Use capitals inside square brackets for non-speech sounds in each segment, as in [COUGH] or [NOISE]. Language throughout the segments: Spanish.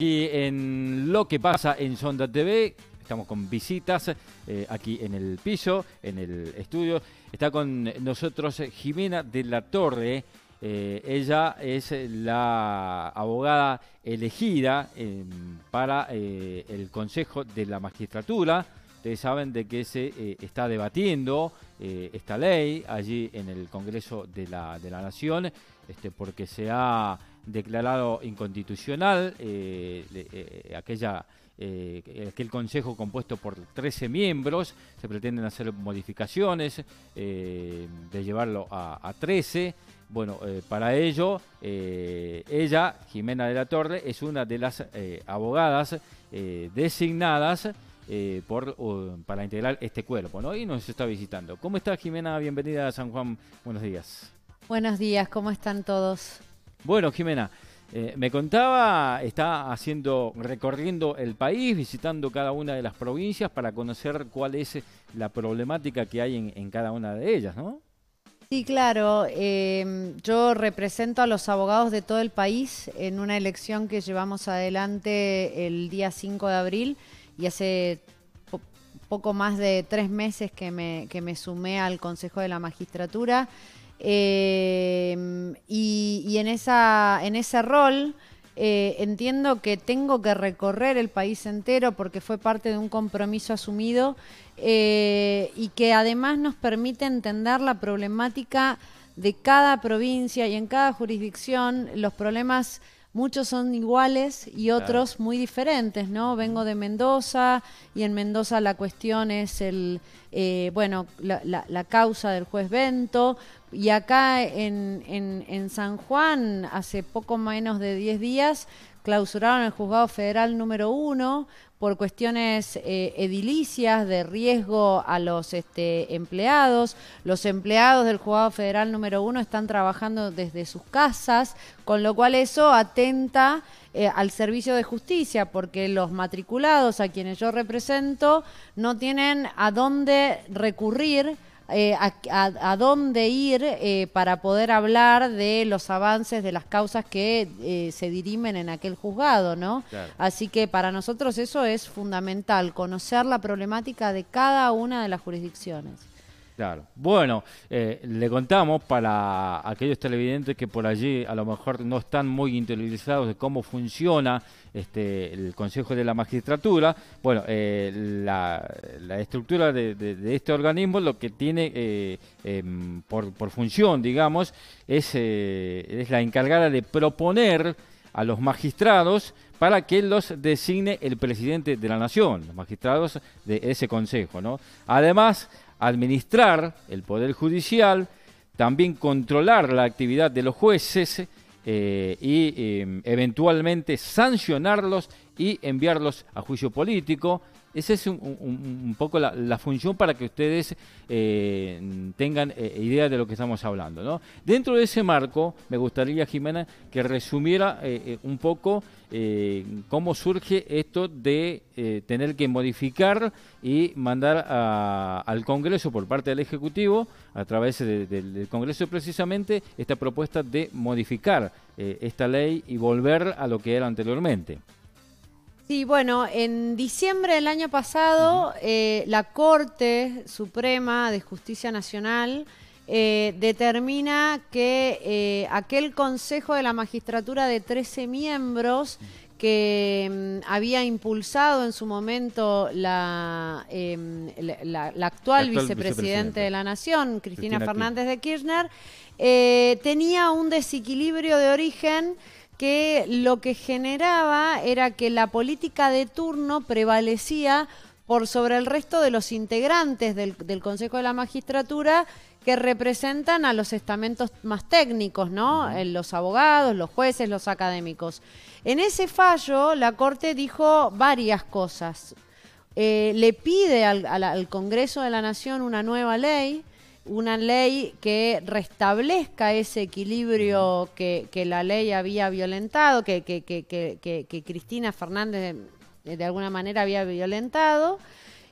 Y en lo que pasa en Sonda TV, estamos con visitas eh, aquí en el piso, en el estudio. Está con nosotros Jimena de la Torre. Eh, ella es la abogada elegida em, para eh, el Consejo de la Magistratura. Ustedes saben de que se está debatiendo esta ley allí en el Congreso de la, de la Nación, este, porque se ha declarado inconstitucional eh, eh, aquella eh, aquel consejo compuesto por 13 miembros, se pretenden hacer modificaciones de llevarlo a, a 13. Bueno, para ello, ella, Jimena de la Torre, es una de las abogadas designadas por, uh, para integrar este cuerpo, ¿no? Y nos está visitando. ¿Cómo está Jimena? Bienvenida a San Juan. Buenos días. Buenos días, ¿cómo están todos? Bueno, Jimena, eh, me contaba, está haciendo, recorriendo el país, visitando cada una de las provincias para conocer cuál es eh, la problemática que hay en, cada una de ellas, ¿no? Sí, claro. Em, yo represento a los abogados de todo el país en una elección que llevamos adelante el día 5 de abril y hace poco más de tres meses que me, que me sumé al Consejo de la Magistratura. Em, y, en, esa, en ese rol eh, entiendo que tengo que recorrer el país entero porque fue parte de un compromiso asumido eh, y que además nos permite entender la problemática de cada provincia y en cada jurisdicción los problemas muchos son iguales y otros muy diferentes, ¿no? Vengo de Mendoza y en Mendoza la cuestión es el, eh, bueno, la, causa del juez Bento y acá en, en, en San Juan hace poco menos de 10 días clausuraron el juzgado federal número uno por cuestiones eh, edilicias de riesgo a los este, empleados. Los empleados del juzgado federal número uno están trabajando desde sus casas, con lo cual eso atenta eh, al servicio de justicia, porque los matriculados a quienes yo represento no tienen a dónde recurrir eh, a, dónde ir eh, para poder hablar de los avances de las causas que eh, se dirimen en aquel juzgado, ¿no? Así que para nosotros eso es fundamental, conocer la problemática de cada una de las jurisdicciones. Claro. Bueno, eh, le contamos para aquellos televidentes que por allí a lo mejor no están muy interiorizados de cómo funciona este, el Consejo de la Magistratura. Bueno, eh, la, estructura de, este organismo lo que tiene eh, em, por, función, digamos, es, es la encargada de proponer a los magistrados para que los designe el presidente de la nación, los magistrados de ese consejo, ¿no? Además, administrar el Poder Judicial, también controlar la actividad de los jueces eh, y em, eventualmente sancionarlos y enviarlos a juicio político, esa es un, poco la, función para que ustedes eh, tengan eh, idea de lo que estamos hablando. ¿no? Dentro de ese marco, me gustaría, Jimena, que resumiera eh, un poco cómo surge esto de tener que modificar y mandar al Congreso por parte del Ejecutivo, a través del Congreso precisamente, esta propuesta de modificar esta ley y volver a lo que era anteriormente. Sí, bueno, en diciembre del año pasado, eh, la Corte Suprema de Justicia Nacional eh, determina que eh, aquel Consejo de la Magistratura de 13 miembros que mm, había impulsado en su momento la, em, actual, Vicepresidente de la Nación, Cristina, Fernández de Kirchner, tenía un desequilibrio de origen que lo que generaba era que la política de turno prevalecía por sobre el resto de los integrantes del, Consejo de la Magistratura que representan a los estamentos más técnicos, ¿no? Eh, los abogados, los jueces, los académicos. En ese fallo, la Corte dijo varias cosas. Eh, le pide al, Congreso de la Nación una nueva ley una ley que restablezca ese equilibrio que, la ley había violentado, que, Cristina Fernández de, alguna manera había violentado.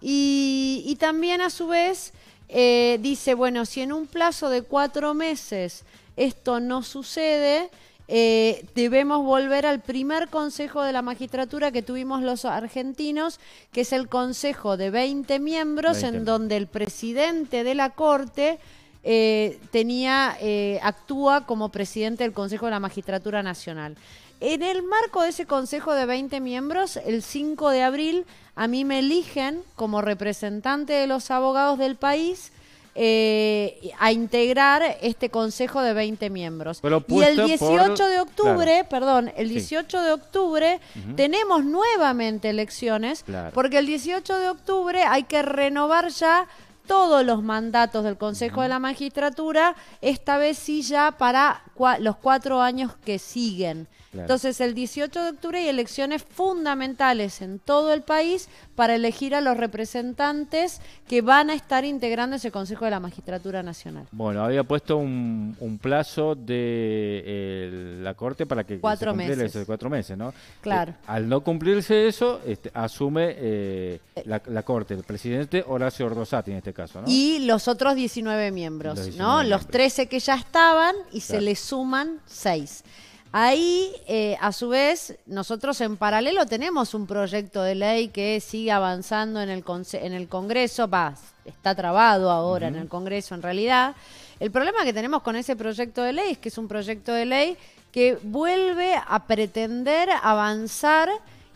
Y, también a su vez eh, dice, bueno, si en un plazo de cuatro meses esto no sucede, eh, debemos volver al primer consejo de la magistratura que tuvimos los argentinos, que es el consejo de 20 miembros, en donde el presidente de la Corte eh, tenía, eh, actúa como presidente del Consejo de la Magistratura Nacional. En el marco de ese consejo de 20 miembros, el 5 de abril, a mí me eligen como representante de los abogados del país eh, a integrar este consejo de 20 miembros. Y el 18 de octubre, perdón, el 18 de octubre tenemos nuevamente elecciones, porque el 18 de octubre hay que renovar ya todos los mandatos del Consejo de la Magistratura, esta vez sí ya para los cuatro años que siguen. Entonces, el 18 de octubre hay elecciones fundamentales en todo el país para elegir a los representantes que van a estar integrando ese Consejo de la Magistratura Nacional. Bueno, había puesto un, plazo de eh, la Corte para que cuatro se meses. cuatro meses, ¿no? Claro. Eh, al no cumplirse eso, este, asume eh, la, Corte, el presidente Horacio Rosati en este caso, ¿no? Y los otros 19 miembros, ¿no? Los 13 que ya estaban y se les suman seis. Ahí, eh, a su vez, nosotros en paralelo tenemos un proyecto de ley que sigue avanzando en el, en el Congreso, está trabado ahora en el Congreso en realidad. El problema que tenemos con ese proyecto de ley es que es un proyecto de ley que vuelve a pretender avanzar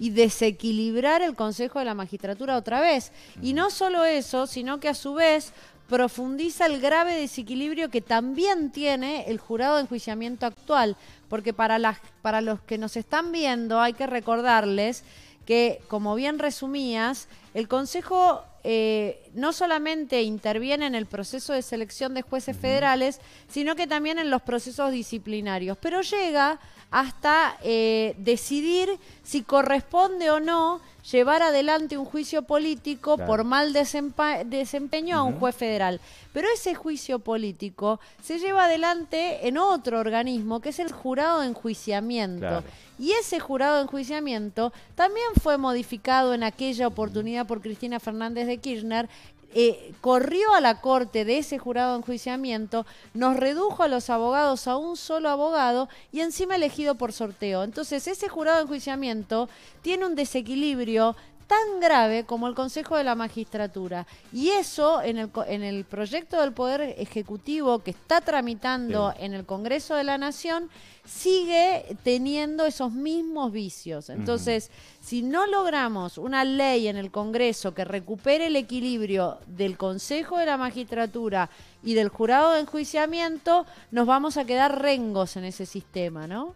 y desequilibrar el Consejo de la Magistratura otra vez. Y no solo eso, sino que a su vez profundiza el grave desequilibrio que también tiene el jurado de enjuiciamiento actual, porque para, las, para los que nos están viendo hay que recordarles que, como bien resumías, el Consejo eh, no solamente interviene en el proceso de selección de jueces federales, sino que también en los procesos disciplinarios, pero llega hasta eh, decidir si corresponde o no llevar adelante un juicio político por mal desempeño a un juez federal. Pero ese juicio político se lleva adelante en otro organismo, que es el jurado de enjuiciamiento. Y ese jurado de enjuiciamiento también fue modificado en aquella oportunidad por Cristina Fernández de Kirchner, eh, corrió a la corte de ese jurado de enjuiciamiento, nos redujo a los abogados a un solo abogado y encima elegido por sorteo. Entonces, ese jurado de enjuiciamiento tiene un desequilibrio tan grave como el Consejo de la Magistratura. Y eso en el, en el proyecto del Poder Ejecutivo que está tramitando en el Congreso de la Nación sigue teniendo esos mismos vicios. Entonces, si no logramos una ley en el Congreso que recupere el equilibrio del Consejo de la Magistratura y del jurado de enjuiciamiento, nos vamos a quedar rengos en ese sistema, ¿no?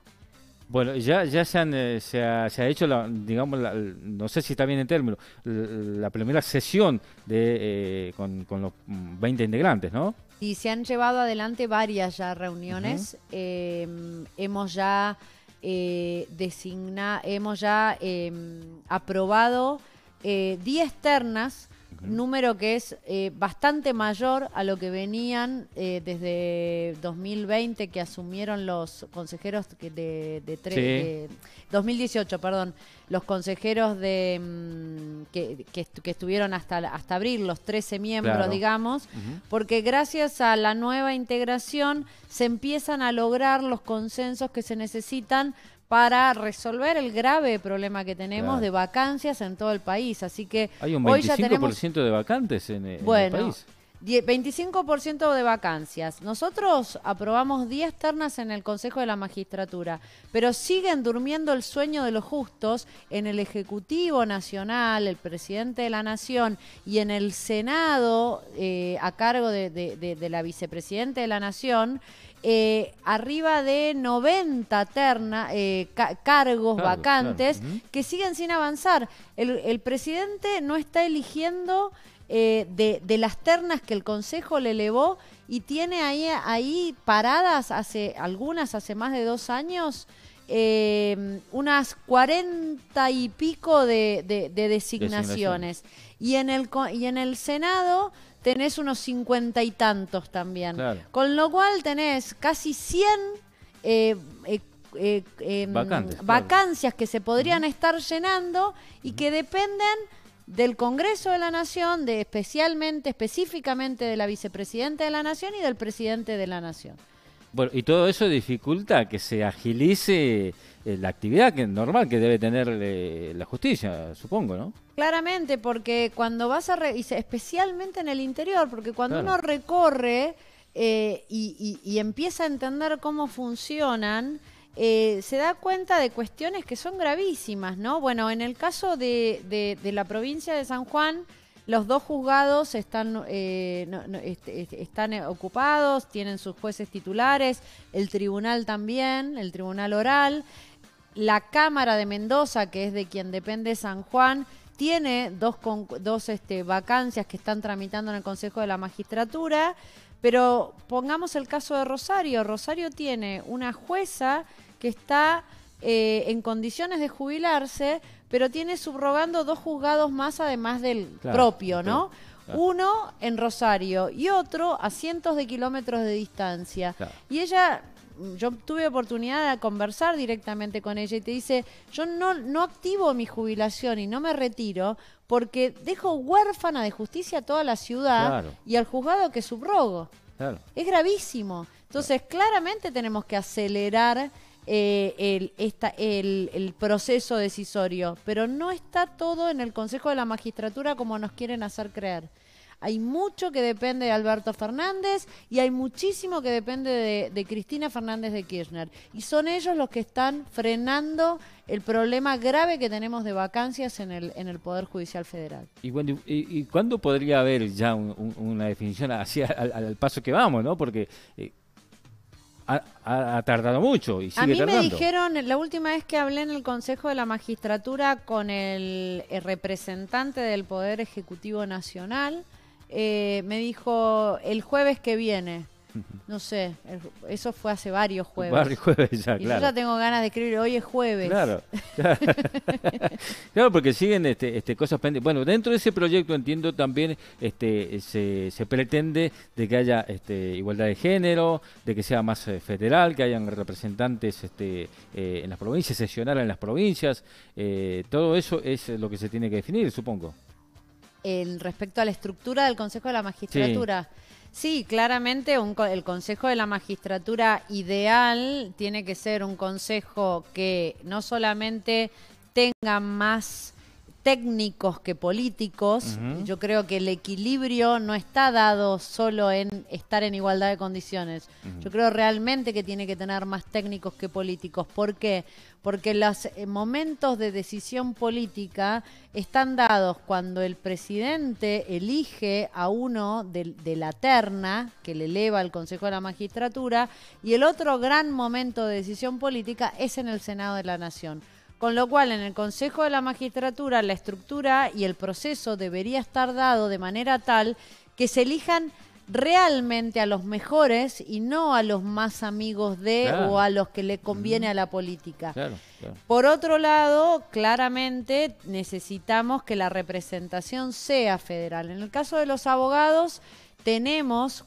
Bueno, ya, ya eh, se, ha, hecho, la, digamos, no sé si está bien el término, la, primera sesión de, eh, con, los 20 mm, integrantes, ¿no? Sí, se han llevado adelante varias ya reuniones. Em, hemos ya eh, designa, hemos ya em, aprobado 10 ternas número que es eh, bastante mayor a lo que venían eh, desde 2020 que asumieron los consejeros que de, 2018, perdón, los consejeros de mm, que, que, estuvieron hasta, hasta abril, los 13 miembros, digamos, porque gracias a la nueva integración se empiezan a lograr los consensos que se necesitan para resolver el grave problema que tenemos de vacancias en todo el país. Así que hay un 25% de vacantes en, el país. Bueno, 25% de vacancias. Nosotros aprobamos 10 ternas en el Consejo de la Magistratura, pero siguen durmiendo el sueño de los justos en el Ejecutivo Nacional, el presidente de la Nación y en el Senado eh, a cargo de, de la vicepresidente de la Nación. Eh, arriba de 90 terna, eh, cargos vacantes que siguen sin avanzar. El, presidente no está eligiendo eh, de, las ternas que el Consejo le elevó y tiene ahí, ahí paradas hace algunas, hace más de dos años eh, unas cuarenta y pico de, designaciones. Y, en el, y en el Senado tenés unos cincuenta y tantos también. Con lo cual tenés casi 100 eh, eh, eh, em, vacancias que se podrían estar llenando y que dependen del Congreso de la Nación, de especialmente, específicamente de la vicepresidenta de la Nación y del presidente de la Nación. Bueno, y todo eso dificulta que se agilice eh, la actividad que normal que debe tener eh, la justicia, supongo, ¿no? Claramente, porque cuando vas a... especialmente en el interior, porque cuando uno recorre eh, y, empieza a entender cómo funcionan, se da cuenta de cuestiones que son gravísimas, ¿no? Bueno, en el caso de la provincia de San Juan los dos juzgados están, eh, este, este, están ocupados, tienen sus jueces titulares, el tribunal también, el tribunal oral. La Cámara de Mendoza, que es de quien depende San Juan, tiene dos, dos este, vacancias que están tramitando en el Consejo de la Magistratura, pero pongamos el caso de Rosario. Rosario tiene una jueza que está eh, en condiciones de jubilarse, pero tiene subrogando dos juzgados más además del propio, ¿no? Uno en Rosario y otro a cientos de kilómetros de distancia. Y ella yo tuve oportunidad de conversar directamente con ella y te dice, yo no, no activo mi jubilación y no me retiro porque dejo huérfana de justicia a toda la ciudad y al juzgado que subrogo. Es gravísimo. Entonces, claramente tenemos que acelerar eh, el, proceso decisorio, pero no está todo en el Consejo de la Magistratura como nos quieren hacer creer. Hay mucho que depende de Alberto Fernández y hay muchísimo que depende de, Cristina Fernández de Kirchner. Y son ellos los que están frenando el problema grave que tenemos de vacancias en el, Poder Judicial Federal. ¿Y, cuándo, podría haber ya una definición hacia al, paso que vamos? ¿no? Porque eh, ha, tardado mucho y sigue A mí me dijeron, la última vez que hablé en el Consejo de la Magistratura con el, eh, representante del Poder Ejecutivo Nacional, eh, me dijo el jueves que viene. No sé, eso fue hace varios jueves. y Yo ya tengo ganas de escribir, hoy es jueves. Claro. [LAUGHS] Claro, porque siguen este, este, cosas pendientes. Bueno, dentro de ese proyecto entiendo también este, se, pretende de que haya este, igualdad de género, de que sea más eh, federal, que hayan representantes este, eh, en las provincias, sesionar en las provincias. Eh, todo eso es lo que se tiene que definir, supongo. El respecto a la estructura del Consejo de la Magistratura. Sí, claramente el Consejo de la Magistratura ideal tiene que ser un consejo que no solamente tenga más técnicos que políticos. Yo creo que el equilibrio no está dado solo en estar en igualdad de condiciones. Yo creo realmente que tiene que tener más técnicos que políticos. ¿Por qué? Porque los eh, momentos de decisión política están dados cuando el presidente elige a uno de, la terna que le eleva al Consejo de la Magistratura y el otro gran momento de decisión política es en el Senado de la Nación. Con lo cual, en el Consejo de la Magistratura, la estructura y el proceso debería estar dado de manera tal que se elijan realmente a los mejores y no a los más amigos de o a los que le conviene a la política. Por otro lado, claramente necesitamos que la representación sea federal. En el caso de los abogados, tenemos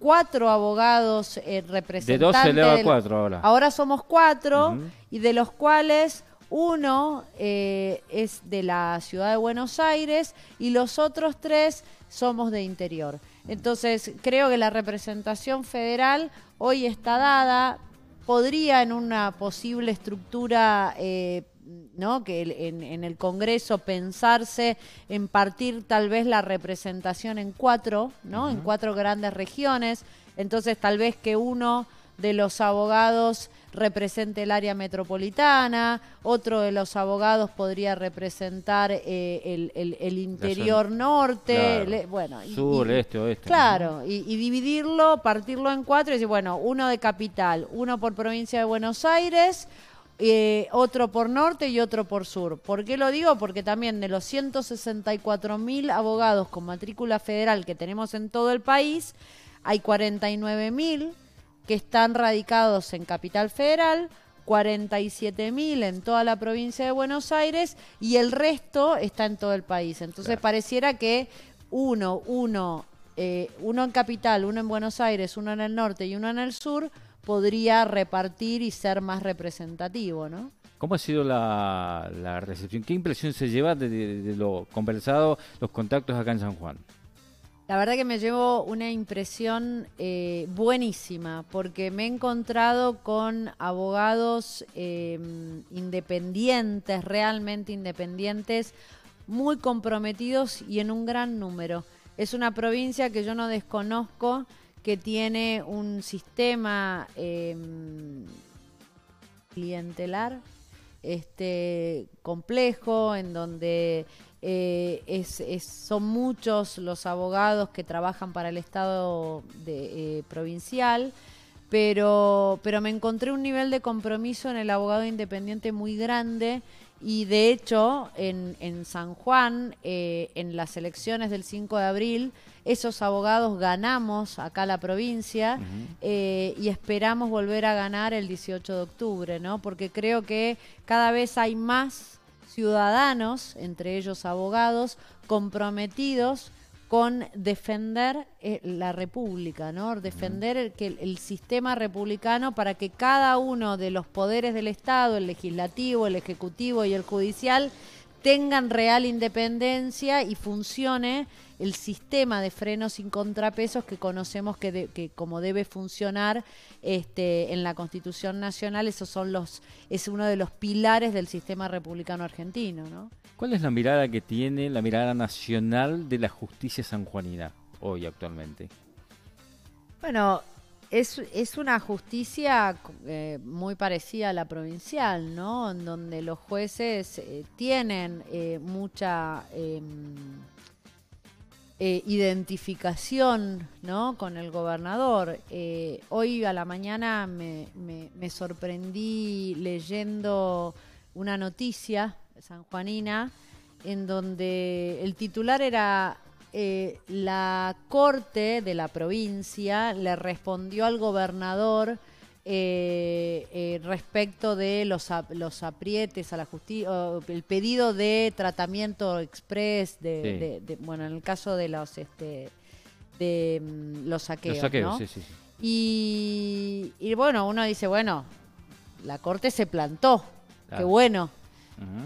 cuatro abogados eh, representantes. De dos se eleva a cuatro ahora. Ahora somos cuatro y de los cuales uno eh, es de la ciudad de Buenos Aires y los otros tres somos de interior. Entonces, creo que la representación federal hoy está dada, podría en una posible estructura... Eh, ¿no? que en, el Congreso pensarse en partir tal vez la representación en cuatro, ¿no? en cuatro grandes regiones, entonces tal vez que uno de los abogados represente el área metropolitana, otro de los abogados podría representar eh, el, interior norte, bueno, sur, este, oeste. Claro, y, dividirlo, partirlo en cuatro y decir, bueno, uno de capital, uno por provincia de Buenos Aires. Eh, otro por norte y otro por sur. ¿Por qué lo digo? Porque también de los 164 mil abogados con matrícula federal que tenemos en todo el país, hay 49 mil que están radicados en Capital Federal, 47.000 en toda la provincia de Buenos Aires y el resto está en todo el país. Entonces pareciera que uno, uno, eh, uno en Capital, uno en Buenos Aires, uno en el norte y uno en el sur podría repartir y ser más representativo, ¿no? ¿Cómo ha sido la, recepción? ¿Qué impresión se lleva de lo conversado, los contactos acá en San Juan? La verdad que me llevo una impresión eh, buenísima, porque me he encontrado con abogados em, independientes, realmente independientes, muy comprometidos y en un gran número. Es una provincia que yo no desconozco, que tiene un sistema em, clientelar, este, complejo, en donde eh, son muchos los abogados que trabajan para el Estado eh, provincial, pero me encontré un nivel de compromiso en el abogado independiente muy grande y de hecho, en, en San Juan, eh, en las elecciones del 5 de abril, esos abogados ganamos acá la provincia eh, y esperamos volver a ganar el 18 de octubre, ¿no? Porque creo que cada vez hay más ciudadanos, entre ellos abogados, comprometidos con defender eh, la República, ¿no? Defender que el sistema republicano para que cada uno de los poderes del Estado, el legislativo, el ejecutivo y el judicial, tengan real independencia y funcione el sistema de frenos sin contrapesos que conocemos que, como debe funcionar este, en la Constitución Nacional, esos son los es uno de los pilares del sistema republicano argentino, ¿Cuál es la mirada que tiene la mirada nacional de la justicia sanjuanina hoy actualmente? Bueno, es, una justicia eh, muy parecida a la provincial, ¿no? En donde los jueces eh, tienen eh, mucha em, identificación, ¿no? Con el gobernador. hoy a la mañana me, sorprendí leyendo una noticia sanjuanina en donde el titular era eh, la corte de la provincia le respondió al gobernador eh, eh, respecto de los, aprietes a la justicia, el pedido de tratamiento express, de, bueno, en el caso de los, este, de mm, los saqueos. Y, bueno, uno dice, bueno, la corte se plantó, qué bueno.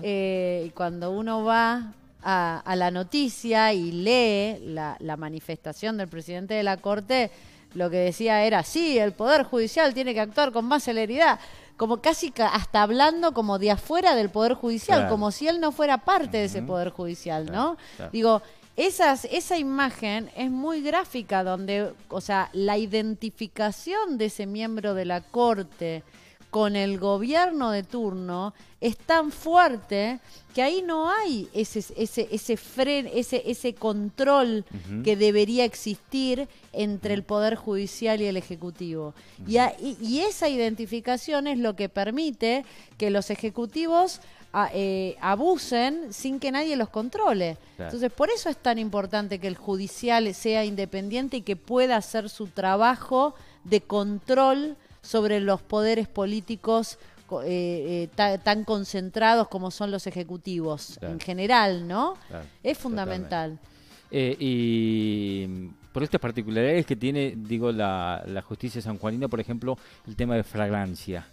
y cuando uno va a, la noticia y lee la, manifestación del presidente de la Corte, lo que decía era, sí, el Poder Judicial tiene que actuar con más celeridad, como casi hasta hablando como de afuera del Poder Judicial, como si él no fuera parte de ese Poder Judicial, ¿no? Digo, esa imagen es muy gráfica, donde, o sea, la identificación de ese miembro de la Corte con el gobierno de turno es tan fuerte que ahí no hay ese, ese, ese, ese, control que debería existir entre el Poder Judicial y el Ejecutivo. y, esa identificación es lo que permite que los ejecutivos ah, eh, abusen sin que nadie los controle. Entonces, por eso es tan importante que el judicial sea independiente y que pueda hacer su trabajo de control sobre los poderes políticos eh, eh, tan concentrados como son los ejecutivos en general, ¿no? es fundamental. Eh, y mm, por estas particularidades que tiene, digo, la, justicia sanjuanina, por ejemplo, el tema de fragancia.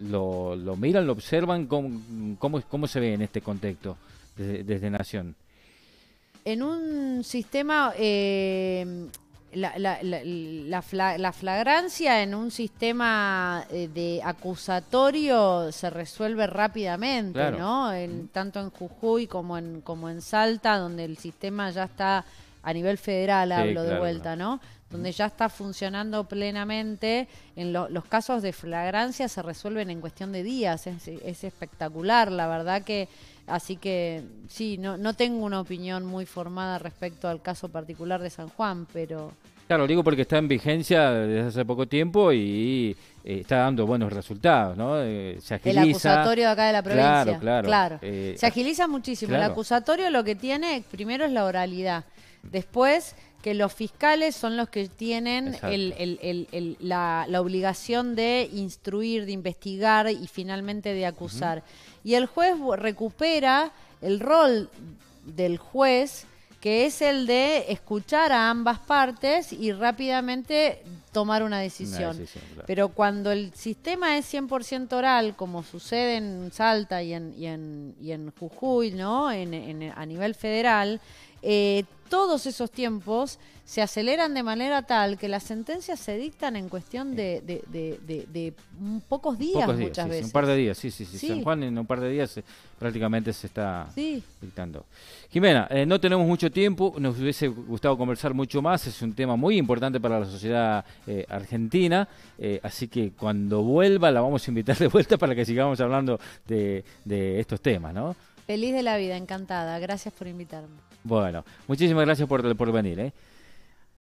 Lo, miran, lo observan, ¿cómo, se ve en este contexto desde, desde Nación? En un sistema la, la, flagrancia en un sistema eh, de acusatorio se resuelve rápidamente, ¿no? En, tanto en Jujuy como en, como en Salta, donde el sistema ya está a nivel federal, hablo de vuelta, ¿no? Donde ya está funcionando plenamente. En los casos de flagrancia se resuelven en cuestión de días. es espectacular, la verdad que Así que sí, no, no tengo una opinión muy formada respecto al caso particular de San Juan, pero... Claro, lo digo porque está en vigencia desde hace poco tiempo y, eh, está dando buenos resultados, ¿no? Eh, se agiliza. El acusatorio acá de la provincia. Claro, claro. Eh, se agiliza muchísimo. El acusatorio lo que tiene primero es la oralidad. Después que los fiscales son los que tienen la, obligación de instruir, de investigar y finalmente de acusar y el juez recupera el rol del juez que es el de escuchar a ambas partes y rápidamente tomar una decisión. Pero cuando el sistema es 100% oral, como sucede en Salta y en, y en, y en Jujuy, ¿no? En, a nivel federal, eh, todos esos tiempos se aceleran de manera tal que las sentencias se dictan en cuestión de, de, de, de pocos días muchas veces. un par de días, sí, sí, sí, San Juan en un par de días eh, prácticamente se está dictando. Jimena, eh, no tenemos mucho tiempo, nos hubiese gustado conversar mucho más, es un tema muy importante para la sociedad eh, Argentina. Eh, así que cuando vuelva la vamos a invitar de vuelta para que sigamos hablando de, estos temas, ¿no? Feliz de la vida, encantada. Gracias por invitarme. Bueno, muchísimas gracias por, por venir. ¿eh?